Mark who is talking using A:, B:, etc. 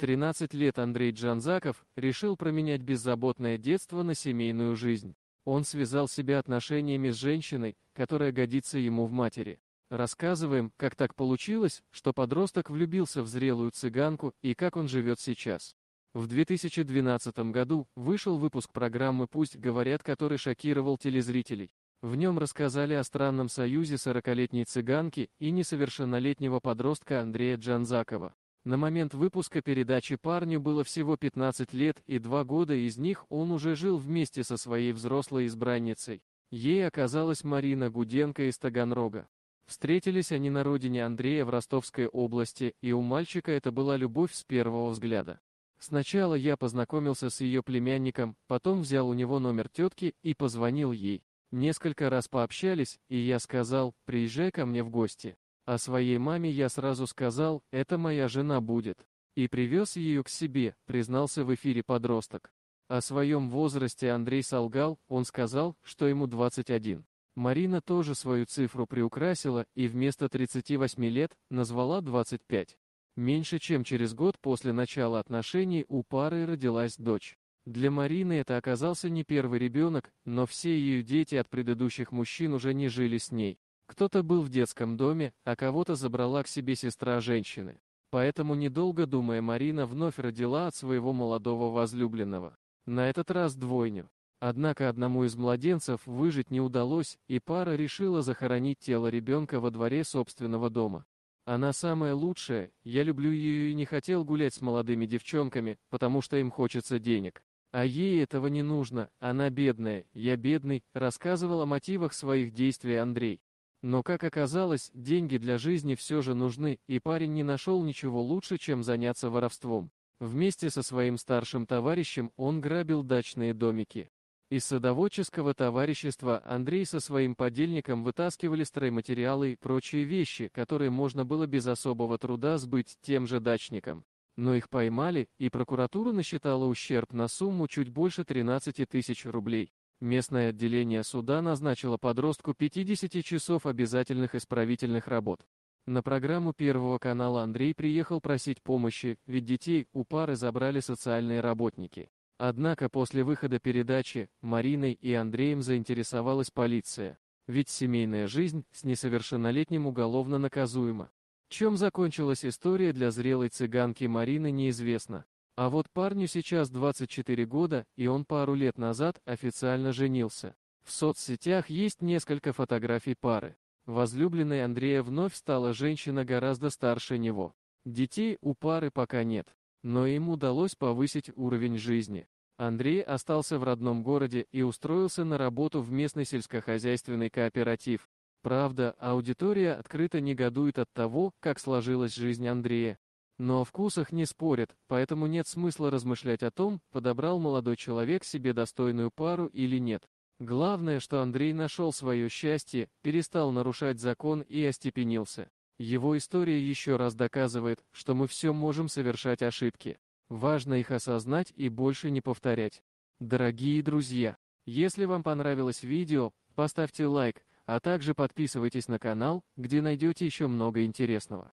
A: 13 лет Андрей Джанзаков решил променять беззаботное детство на семейную жизнь. Он связал себя отношениями с женщиной, которая годится ему в матери. Рассказываем, как так получилось, что подросток влюбился в зрелую цыганку и как он живет сейчас. В 2012 году вышел выпуск программы «Пусть говорят», который шокировал телезрителей. В нем рассказали о странном союзе 40-летней цыганки и несовершеннолетнего подростка Андрея Джанзакова. На момент выпуска передачи парню было всего 15 лет, и два года из них он уже жил вместе со своей взрослой избранницей. Ей оказалась Марина Гуденко из Таганрога. Встретились они на родине Андрея в Ростовской области, и у мальчика это была любовь с первого взгляда. Сначала я познакомился с ее племянником, потом взял у него номер тетки и позвонил ей. Несколько раз пообщались, и я сказал, приезжай ко мне в гости. А своей маме я сразу сказал, это моя жена будет. И привез ее к себе, признался в эфире подросток. О своем возрасте Андрей солгал, он сказал, что ему 21. Марина тоже свою цифру приукрасила и вместо 38 лет назвала 25. Меньше чем через год после начала отношений у пары родилась дочь. Для Марины это оказался не первый ребенок, но все ее дети от предыдущих мужчин уже не жили с ней. Кто-то был в детском доме, а кого-то забрала к себе сестра женщины. Поэтому, недолго думая, Марина вновь родила от своего молодого возлюбленного. На этот раз двойню. Однако одному из младенцев выжить не удалось, и пара решила захоронить тело ребенка во дворе собственного дома. Она самая лучшая, я люблю ее и не хотел гулять с молодыми девчонками, потому что им хочется денег. А ей этого не нужно, она бедная, я бедный, рассказывал о мотивах своих действий Андрей. Но, как оказалось, деньги для жизни все же нужны, и парень не нашел ничего лучше, чем заняться воровством. Вместе со своим старшим товарищем он грабил дачные домики. Из садоводческого товарищества Андрей со своим подельником вытаскивали стройматериалы и прочие вещи, которые можно было без особого труда сбыть тем же дачникам. Но их поймали, и прокуратура насчитала ущерб на сумму чуть больше 13 тысяч рублей. Местное отделение суда назначило подростку 50 часов обязательных исправительных работ. На программу Первого канала Андрей приехал просить помощи, ведь детей у пары забрали социальные работники. Однако после выхода передачи Мариной и Андреем заинтересовалась полиция. Ведь семейная жизнь с несовершеннолетним уголовно наказуема. Чем закончилась история для зрелой цыганки Марины неизвестно. А вот парню сейчас 24 года, и он пару лет назад официально женился. В соцсетях есть несколько фотографий пары. Возлюбленной Андрея вновь стала женщина гораздо старше него. Детей у пары пока нет, но им удалось повысить уровень жизни. Андрей остался в родном городе и устроился на работу в местный сельскохозяйственный кооператив. Правда, аудитория открыто негодует от того, как сложилась жизнь Андрея. Но о вкусах не спорят, поэтому нет смысла размышлять о том, подобрал молодой человек себе достойную пару или нет. Главное, что Андрей нашел свое счастье, перестал нарушать закон и остепенился. Его история еще раз доказывает, что мы все можем совершать ошибки. Важно их осознать и больше не повторять. Дорогие друзья, если вам понравилось видео, поставьте лайк, а также подписывайтесь на канал, где найдете еще много интересного.